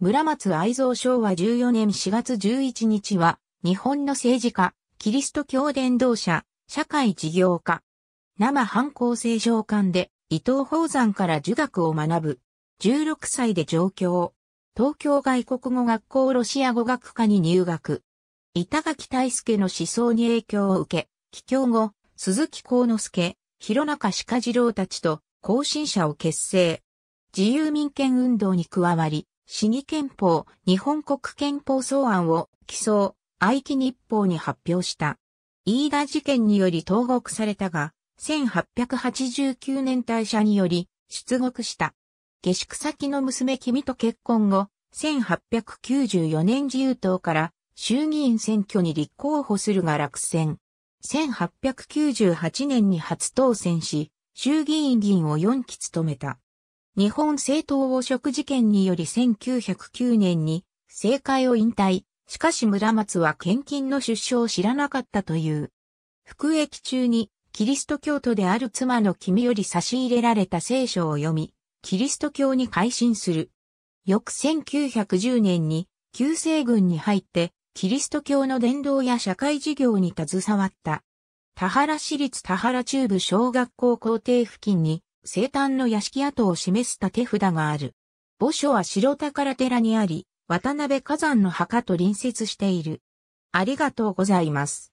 村松愛蔵昭和14年4月11日は、日本の政治家、キリスト教伝道者、社会事業家、生反抗正常館で伊藤宝山から儒学を学ぶ。16歳で上京。東京外国語学校ロシア語学科に入学。板垣大輔の思想に影響を受け、帰郷後、鈴木幸之助、広中鹿次郎たちと、後進者を結成。自由民権運動に加わり、市議憲法、日本国憲法草案を、起草、愛機日報に発表した。飯田事件により投獄されたが、1889年退社により、出獄した。下宿先の娘君と結婚後、1894年自由党から衆議院選挙に立候補するが落選。1898年に初当選し、衆議院議員を4期務めた。日本政党汚職事件により1909年に政界を引退。しかし村松は献金の出所を知らなかったという。服役中にキリスト教徒である妻の君より差し入れられた聖書を読み、キリスト教に改心する。翌1910年に旧西軍に入って、キリスト教の伝道や社会事業に携わった。田原市立田原中部小学校校庭付近に生誕の屋敷跡を示す建て札がある。墓所は白宝寺にあり、渡辺火山の墓と隣接している。ありがとうございます。